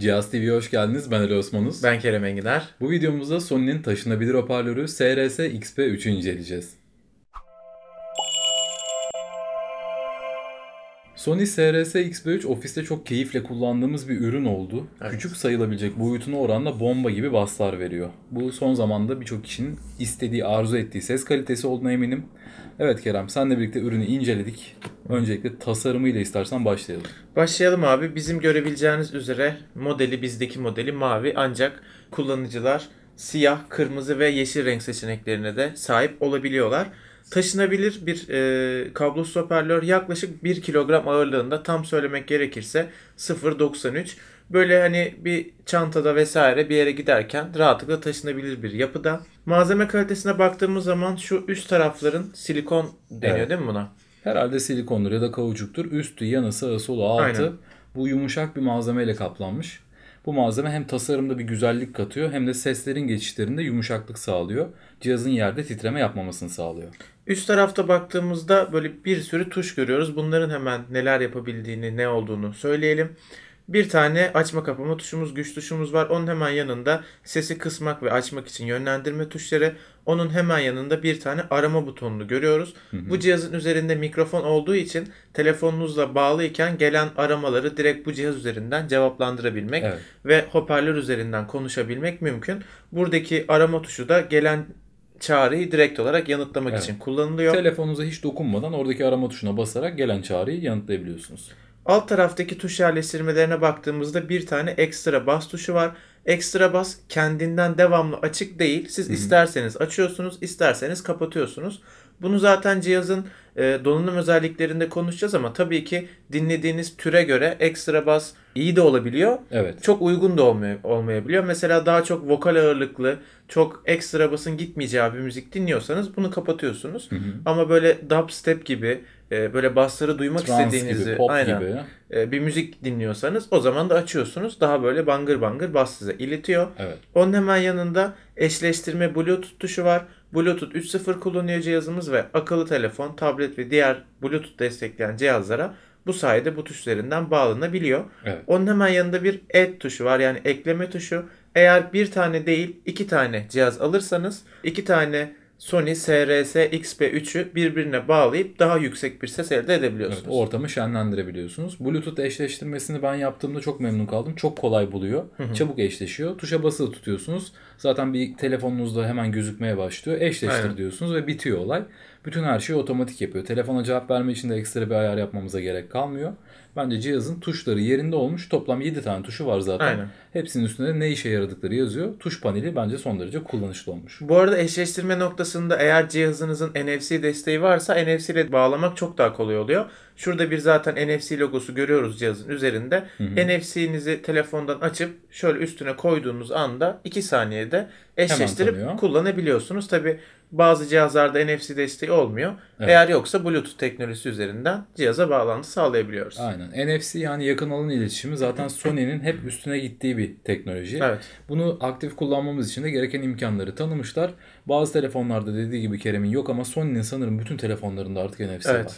Cihaz TV'ye hoş geldiniz. Ben Ali Osmanuz. Ben Kerem Engiler. Bu videomuzda Sony'nin taşınabilir hoparlörü SRS-XP3'ü inceleyeceğiz. Sony SRS XB3 ofiste çok keyifle kullandığımız bir ürün oldu. Evet. Küçük sayılabilecek boyutuna oranla bomba gibi baslar veriyor. Bu son zamanda birçok kişinin istediği, arzu ettiği ses kalitesi olduğuna eminim. Evet Kerem senle birlikte ürünü inceledik. Öncelikle tasarımıyla istersen başlayalım. Başlayalım abi. Bizim görebileceğiniz üzere modeli bizdeki modeli mavi ancak kullanıcılar siyah, kırmızı ve yeşil renk seçeneklerine de sahip olabiliyorlar. Taşınabilir bir e, kablosuz hoparlör yaklaşık 1 kilogram ağırlığında tam söylemek gerekirse 0.93. Böyle hani bir çantada vesaire bir yere giderken rahatlıkla taşınabilir bir yapıda. Malzeme kalitesine baktığımız zaman şu üst tarafların silikon deniyor evet. değil mi buna? Herhalde silikondur ya da kavucuktur. Üstü, yanı, sağı, solu, altı. Aynen. Bu yumuşak bir malzemeyle kaplanmış. Bu malzeme hem tasarımda bir güzellik katıyor hem de seslerin geçişlerinde yumuşaklık sağlıyor. Cihazın yerde titreme yapmamasını sağlıyor. Üst tarafta baktığımızda böyle bir sürü tuş görüyoruz. Bunların hemen neler yapabildiğini, ne olduğunu söyleyelim. Bir tane açma kapama tuşumuz, güç tuşumuz var. Onun hemen yanında sesi kısmak ve açmak için yönlendirme tuşları. Onun hemen yanında bir tane arama butonunu görüyoruz. Hı hı. Bu cihazın üzerinde mikrofon olduğu için telefonunuzla bağlıyken gelen aramaları direkt bu cihaz üzerinden cevaplandırabilmek evet. ve hoparlör üzerinden konuşabilmek mümkün. Buradaki arama tuşu da gelen çağrıyı direkt olarak yanıtlamak evet. için kullanılıyor. Telefonunuza hiç dokunmadan oradaki arama tuşuna basarak gelen çağrıyı yanıtlayabiliyorsunuz. Alt taraftaki tuş yerleştirmelerine baktığımızda bir tane ekstra bas tuşu var. Ekstra bas kendinden devamlı açık değil. Siz Hı-hı. isterseniz açıyorsunuz, isterseniz kapatıyorsunuz. Bunu zaten cihazın e, donanım özelliklerinde konuşacağız ama tabii ki dinlediğiniz türe göre ekstra bas iyi de olabiliyor. Evet. Çok uygun da olmay- olmayabiliyor. Mesela daha çok vokal ağırlıklı, çok ekstra basın gitmeyeceği bir müzik dinliyorsanız bunu kapatıyorsunuz. Hı hı. Ama böyle dubstep gibi e, böyle basları duymak Trans istediğinizi gibi, pop aynen gibi. E, bir müzik dinliyorsanız o zaman da açıyorsunuz. Daha böyle bangır bangır bas size iletiyor. Evet. Onun hemen yanında eşleştirme Bluetooth tuşu var. Bluetooth 3.0 kullanıyor cihazımız ve akıllı telefon, tablet ve diğer Bluetooth destekleyen cihazlara bu sayede bu tuş bağlanabiliyor. Evet. Onun hemen yanında bir add tuşu var yani ekleme tuşu. Eğer bir tane değil iki tane cihaz alırsanız iki tane Sony SRS XP3'ü birbirine bağlayıp daha yüksek bir ses elde edebiliyorsunuz. Evet, ortamı şenlendirebiliyorsunuz. Bluetooth eşleştirmesini ben yaptığımda çok memnun kaldım. Çok kolay buluyor. Hı hı. Çabuk eşleşiyor. Tuşa basılı tutuyorsunuz. Zaten bir telefonunuzda hemen gözükmeye başlıyor. Eşleştir Aynen. diyorsunuz ve bitiyor olay. Bütün her şeyi otomatik yapıyor. Telefona cevap verme için de ekstra bir ayar yapmamıza gerek kalmıyor. Bence cihazın tuşları yerinde olmuş. Toplam 7 tane tuşu var zaten. Aynen. Hepsinin üstünde ne işe yaradıkları yazıyor. Tuş paneli bence son derece kullanışlı olmuş. Bu arada eşleştirme noktasında eğer cihazınızın NFC desteği varsa NFC ile bağlamak çok daha kolay oluyor. Şurada bir zaten NFC logosu görüyoruz cihazın üzerinde. Hı hı. NFC'nizi telefondan açıp şöyle üstüne koyduğunuz anda 2 saniyede eşleştirip kullanabiliyorsunuz. Tabi bazı cihazlarda NFC desteği olmuyor. Evet. Eğer yoksa Bluetooth teknolojisi üzerinden cihaza bağlantı sağlayabiliyoruz. Aynen. NFC yani yakın alın iletişimi zaten Sony'nin hep üstüne gittiği bir teknoloji. Evet. Bunu aktif kullanmamız için de gereken imkanları tanımışlar. Bazı telefonlarda dediği gibi Kerem'in yok ama Sony'nin sanırım bütün telefonlarında artık NFC evet. var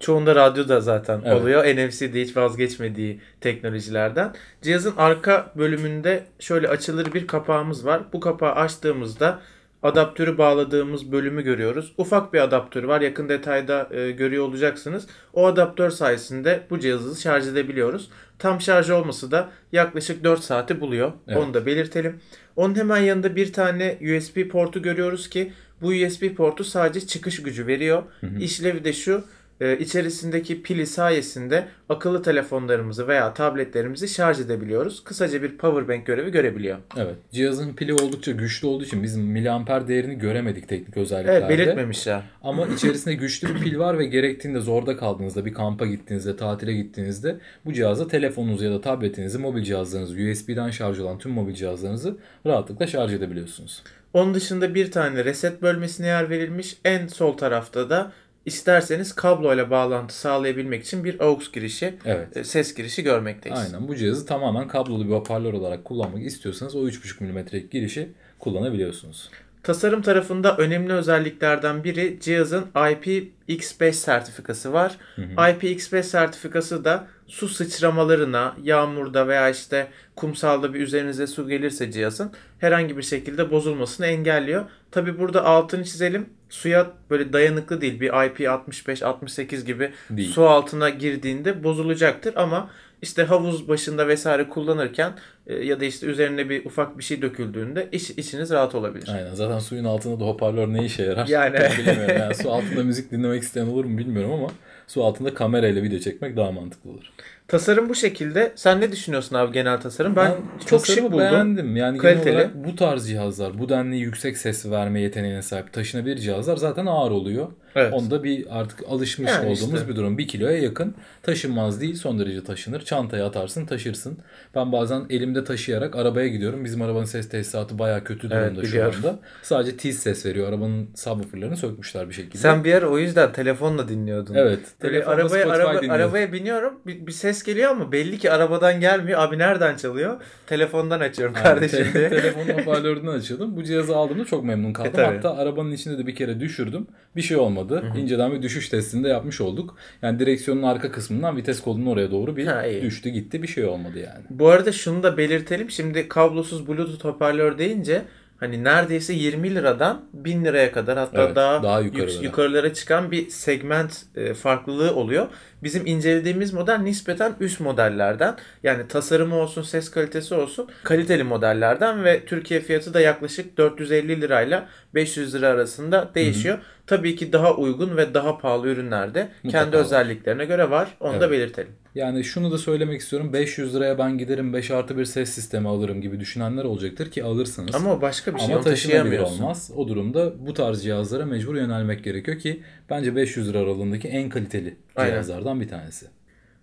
çoğunda radyoda zaten evet. oluyor. NFC'de hiç vazgeçmediği teknolojilerden. Cihazın arka bölümünde şöyle açılır bir kapağımız var. Bu kapağı açtığımızda adaptörü bağladığımız bölümü görüyoruz. Ufak bir adaptör var. Yakın detayda e, görüyor olacaksınız. O adaptör sayesinde bu cihazı şarj edebiliyoruz. Tam şarj olması da yaklaşık 4 saati buluyor. Evet. Onu da belirtelim. Onun hemen yanında bir tane USB portu görüyoruz ki bu USB portu sadece çıkış gücü veriyor. Hı hı. İşlevi de şu e, içerisindeki pili sayesinde akıllı telefonlarımızı veya tabletlerimizi şarj edebiliyoruz. Kısaca bir power bank görevi görebiliyor. Evet. Cihazın pili oldukça güçlü olduğu için biz miliamper değerini göremedik teknik özelliklerde. Evet belirtmemişler. Ama içerisinde güçlü bir pil var ve gerektiğinde zorda kaldığınızda bir kampa gittiğinizde, tatile gittiğinizde bu cihaza telefonunuzu ya da tabletinizi, mobil cihazlarınızı, USB'den şarj olan tüm mobil cihazlarınızı rahatlıkla şarj edebiliyorsunuz. Onun dışında bir tane reset bölmesine yer verilmiş. En sol tarafta da isterseniz kabloyla bağlantı sağlayabilmek için bir AUX girişi, evet. E, ses girişi görmekteyiz. Aynen bu cihazı tamamen kablolu bir hoparlör olarak kullanmak istiyorsanız o 3.5 mm'lik girişi kullanabiliyorsunuz. Tasarım tarafında önemli özelliklerden biri cihazın IPX5 sertifikası var. Hı hı. IPX5 sertifikası da su sıçramalarına, yağmurda veya işte kumsalda bir üzerinize su gelirse cihazın herhangi bir şekilde bozulmasını engelliyor. Tabi burada altını çizelim suya böyle dayanıklı değil. Bir IP65-68 gibi değil. su altına girdiğinde bozulacaktır ama işte havuz başında vesaire kullanırken e, ya da işte üzerine bir ufak bir şey döküldüğünde iç, içiniz rahat olabilir. Aynen zaten suyun altında da hoparlör ne işe yarar? Yani. bilmiyorum yani su altında müzik dinlemek isteyen olur mu bilmiyorum ama su altında kamerayla video çekmek daha mantıklı olur. Tasarım bu şekilde. Sen ne düşünüyorsun abi genel tasarım? Ben, ben çok şık buldum. beğendim. Yani Kaliteli. bu tarz cihazlar bu denli yüksek ses verme yeteneğine sahip taşınabilir cihazlar zaten ağır oluyor. Evet. Onda bir artık alışmış yani olduğumuz işte. bir durum. Bir kiloya yakın taşınmaz değil son derece taşınır. Çantaya atarsın taşırsın. Ben bazen elimde de taşıyarak arabaya gidiyorum. Bizim arabanın ses tesisatı baya kötü durumda evet, şu anda. Sadece tiz ses veriyor. Arabanın subwooferlarını sökmüşler bir şekilde. Sen bir ara o yüzden telefonla dinliyordun. Evet. arabaya, araba, arabaya biniyorum. Bir, bir ses geliyor ama belli ki arabadan gelmiyor. Abi nereden çalıyor? Telefondan açıyorum yani, kardeşim te- diye. Telefonun hoparlöründen açıyordum. Bu cihazı aldığımda çok memnun kaldım. E, Hatta arabanın içinde de bir kere düşürdüm. Bir şey olmadı. Hı-hı. İnceden bir düşüş testinde yapmış olduk. Yani direksiyonun arka kısmından vites kolunun oraya doğru bir ha, düştü gitti. Bir şey olmadı yani. Bu arada şunu da belli belirtelim. Şimdi kablosuz Bluetooth hoparlör deyince hani neredeyse 20 liradan 1000 liraya kadar hatta evet, daha, daha yukarılara. yukarılara çıkan bir segment e, farklılığı oluyor. Bizim incelediğimiz model nispeten üst modellerden yani tasarımı olsun ses kalitesi olsun kaliteli modellerden ve Türkiye fiyatı da yaklaşık 450 lirayla 500 lira arasında değişiyor. Hı hı. Tabii ki daha uygun ve daha pahalı ürünlerde Mutlaka kendi var. özelliklerine göre var. Onu evet. da belirtelim. Yani şunu da söylemek istiyorum. 500 liraya ben giderim 5 artı bir ses sistemi alırım gibi düşünenler olacaktır ki alırsınız. Ama başka bir şey. Ama taşıyamıyorsun. olmaz. O durumda bu tarz cihazlara mecbur yönelmek gerekiyor ki bence 500 lira aralığındaki en kaliteli cihazlardan bir tanesi.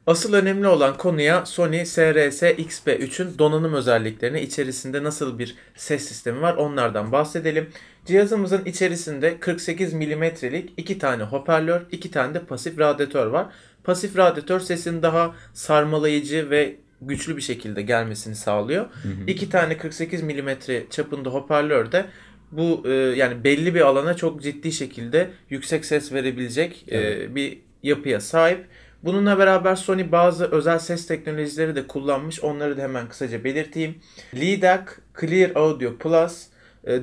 Asıl önemli olan konuya Sony SRS XB3'ün donanım özelliklerini içerisinde nasıl bir ses sistemi var onlardan bahsedelim. Cihazımızın içerisinde 48 milimetrelik iki tane hoparlör, iki tane de pasif radyatör var. Pasif radyatör sesin daha sarmalayıcı ve güçlü bir şekilde gelmesini sağlıyor. Hı İki tane 48 milimetre çapında hoparlör de bu e, yani belli bir alana çok ciddi şekilde yüksek ses verebilecek e, evet. e, bir yapıya sahip. Bununla beraber Sony bazı özel ses teknolojileri de kullanmış. Onları da hemen kısaca belirteyim. LIDAC, Clear Audio Plus,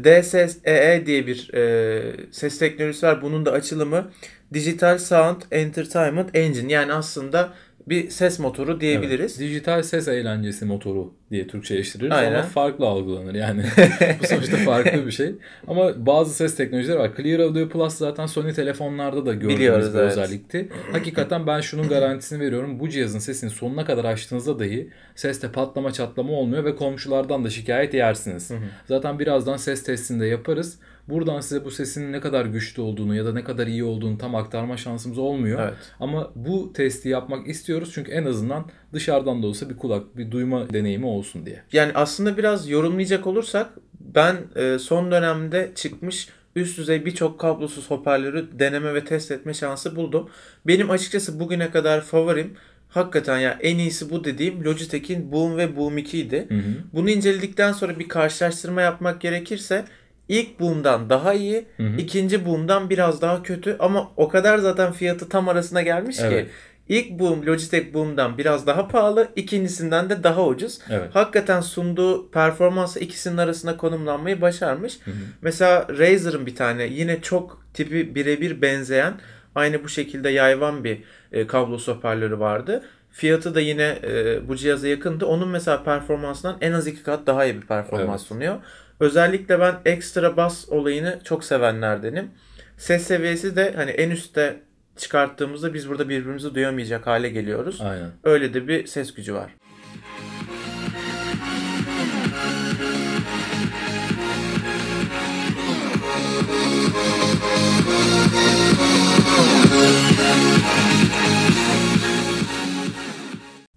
DSEE e e diye bir e, ses teknolojisi var. Bunun da açılımı Digital Sound Entertainment Engine. Yani aslında bir ses motoru diyebiliriz. Evet, dijital ses eğlencesi motoru diye Türkçeleştiririz Aynen. ama farklı algılanır yani. Bu sonuçta farklı bir şey. Ama bazı ses teknolojileri var. Clear Audio Plus zaten Sony telefonlarda da gördüğümüz Biliyoruz, bir evet. özellikti. Hakikaten ben şunun garantisini veriyorum. Bu cihazın sesini sonuna kadar açtığınızda dahi seste patlama çatlama olmuyor ve komşulardan da şikayet yersiniz. zaten birazdan ses testini de yaparız. Buradan size bu sesin ne kadar güçlü olduğunu ya da ne kadar iyi olduğunu tam aktarma şansımız olmuyor. Evet. Ama bu testi yapmak istiyoruz çünkü en azından dışarıdan da olsa bir kulak, bir duyma deneyimi olsun diye. Yani aslında biraz yorumlayacak olursak ben e, son dönemde çıkmış üst düzey birçok kablosuz hoparlörü deneme ve test etme şansı buldum. Benim açıkçası bugüne kadar favorim hakikaten ya en iyisi bu dediğim Logitech'in Boom ve Boom 2 idi. Hı hı. Bunu inceledikten sonra bir karşılaştırma yapmak gerekirse ilk boom'dan daha iyi, Hı-hı. ikinci boom'dan biraz daha kötü ama o kadar zaten fiyatı tam arasına gelmiş evet. ki ilk boom Logitech boom'dan biraz daha pahalı, ikincisinden de daha ucuz. Evet. Hakikaten sunduğu performansı ikisinin arasında konumlanmayı başarmış. Hı hı. Mesela Razer'ın bir tane yine çok tipi birebir benzeyen aynı bu şekilde yayvan bir e, kablosuz hoparlörü vardı. Fiyatı da yine e, bu cihaza yakındı. Onun mesela performansından en az iki kat daha iyi bir performans evet. sunuyor. Özellikle ben ekstra bas olayını çok sevenlerdenim. Ses seviyesi de hani en üstte çıkarttığımızda biz burada birbirimizi duyamayacak hale geliyoruz. Aynen. Öyle de bir ses gücü var.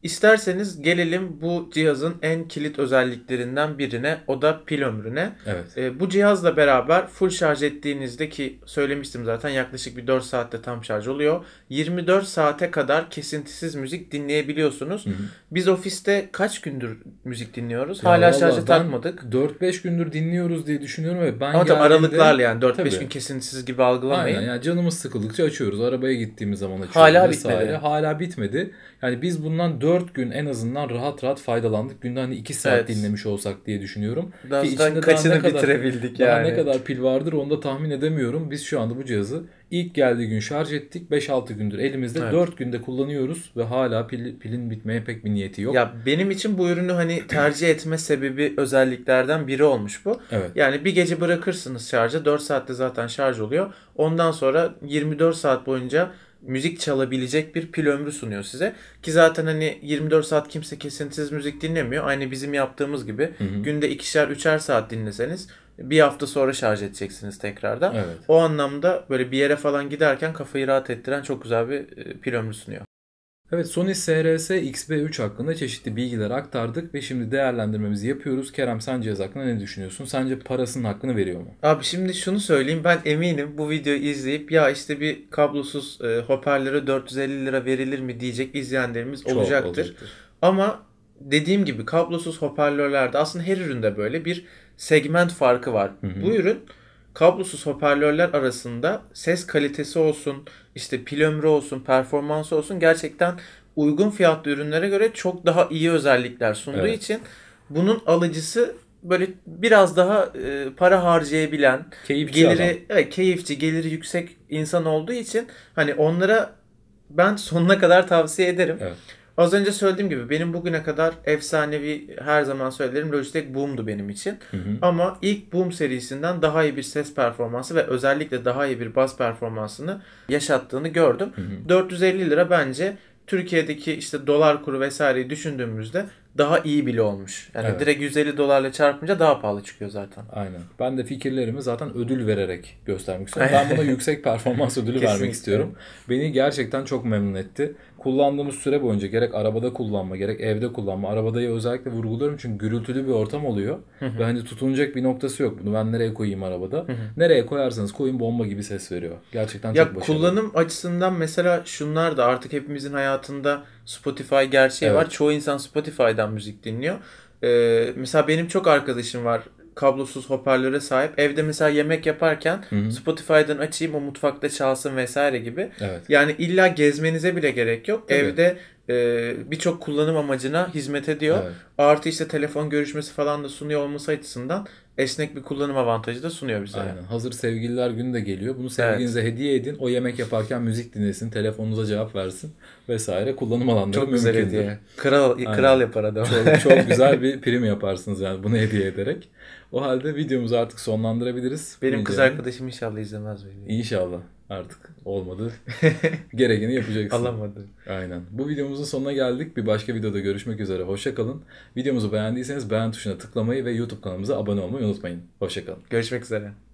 İsterseniz gelelim bu cihazın en kilit özelliklerinden birine o da pil ömrüne. Evet. E, bu cihazla beraber full şarj ettiğinizde ki söylemiştim zaten yaklaşık bir 4 saatte tam şarj oluyor. 24 saate kadar kesintisiz müzik dinleyebiliyorsunuz. Hı hı. Biz ofiste kaç gündür müzik dinliyoruz? Ya Hala şarja takmadık. 4-5 gündür dinliyoruz diye düşünüyorum ve ben Ama geldiğimde... aralıklarla yani 4-5 gün kesintisiz gibi algılamayın. Aynen yani canımız sıkıldıkça açıyoruz. Arabaya gittiğimiz zaman açıyoruz. Hala vesaire. bitmedi. Hala bitmedi. Yani biz bundan 4 4 gün en azından rahat rahat faydalandık. Günde hani 2 saat evet. dinlemiş olsak diye düşünüyorum. Ki içinde kaçını daha ne kadar, bitirebildik daha yani. ne kadar pil vardır onu da tahmin edemiyorum. Biz şu anda bu cihazı ilk geldiği gün şarj ettik. 5-6 gündür elimizde. Evet. 4 günde kullanıyoruz ve hala pil, pilin bitmeye pek bir niyeti yok. Ya benim için bu ürünü hani tercih etme sebebi özelliklerden biri olmuş bu. Evet. Yani bir gece bırakırsınız şarja. 4 saatte zaten şarj oluyor. Ondan sonra 24 saat boyunca müzik çalabilecek bir pil ömrü sunuyor size. Ki zaten hani 24 saat kimse kesintisiz müzik dinlemiyor. Aynı bizim yaptığımız gibi. Hı hı. Günde ikişer üçer saat dinleseniz bir hafta sonra şarj edeceksiniz tekrardan. Evet. O anlamda böyle bir yere falan giderken kafayı rahat ettiren çok güzel bir e, pil ömrü sunuyor. Evet Sony SRS XB3 hakkında çeşitli bilgiler aktardık ve şimdi değerlendirmemizi yapıyoruz. Kerem Sancıyaz hakkında ne düşünüyorsun? Sence parasının hakkını veriyor mu? Abi şimdi şunu söyleyeyim ben eminim bu videoyu izleyip ya işte bir kablosuz e, hoparlöre 450 lira verilir mi diyecek izleyenlerimiz Çok olacaktır. olacaktır. Ama dediğim gibi kablosuz hoparlörlerde aslında her üründe böyle bir segment farkı var. Hı hı. Bu ürün kablosuz hoparlörler arasında ses kalitesi olsun, işte pil ömrü olsun, performansı olsun gerçekten uygun fiyatlı ürünlere göre çok daha iyi özellikler sunduğu evet. için bunun alıcısı böyle biraz daha e, para harcayabilen, keyifçi geliri adam. Evet, keyifçi, geliri yüksek insan olduğu için hani onlara ben sonuna kadar tavsiye ederim. Evet. Az önce söylediğim gibi benim bugüne kadar efsanevi her zaman söylerim Logitech Boom'du benim için. Hı hı. Ama ilk Boom serisinden daha iyi bir ses performansı ve özellikle daha iyi bir bas performansını yaşattığını gördüm. Hı hı. 450 lira bence Türkiye'deki işte dolar kuru vesaireyi düşündüğümüzde daha iyi bile olmuş. Yani evet. direkt 150 dolarla çarpınca daha pahalı çıkıyor zaten. Aynen. Ben de fikirlerimi zaten ödül vererek göstermek istiyorum. Ben buna yüksek performans ödülü vermek istiyorum. Beni gerçekten çok memnun etti kullandığımız süre boyunca gerek arabada kullanma gerek evde kullanma. Arabadayı özellikle vurguluyorum çünkü gürültülü bir ortam oluyor. ve hani tutunacak bir noktası yok. Bunu ben nereye koyayım arabada? nereye koyarsanız koyun bomba gibi ses veriyor. Gerçekten ya, çok başarılı. Kullanım açısından mesela şunlar da artık hepimizin hayatında Spotify gerçeği evet. var. Çoğu insan Spotify'dan müzik dinliyor. Ee, mesela benim çok arkadaşım var kablosuz hoparlöre sahip. Evde mesela yemek yaparken Hı-hı. Spotify'dan açayım o mutfakta çalsın vesaire gibi. Evet. Yani illa gezmenize bile gerek yok. Evet. Evde e, birçok kullanım amacına hizmet ediyor. Evet. Artı işte telefon görüşmesi falan da sunuyor olması açısından esnek bir kullanım avantajı da sunuyor bize. Aynen. Yani. Hazır sevgililer günü de geliyor. Bunu sevgilinize evet. hediye edin. O yemek yaparken müzik dinlesin. Telefonunuza cevap versin. Vesaire. Kullanım alanları Çok güzel hediye. Kral, kral yapar adam. Çok, çok güzel bir prim yaparsınız yani bunu hediye ederek. O halde videomuzu artık sonlandırabiliriz. Benim kız arkadaşım inşallah izlemez. Beni. İnşallah artık olmadı. gereğini yapacaksın. Alamadı. Aynen. Bu videomuzun sonuna geldik. Bir başka videoda görüşmek üzere. hoşça kalın Videomuzu beğendiyseniz beğen tuşuna tıklamayı ve YouTube kanalımıza abone olmayı unutmayın. hoşça kalın Görüşmek üzere.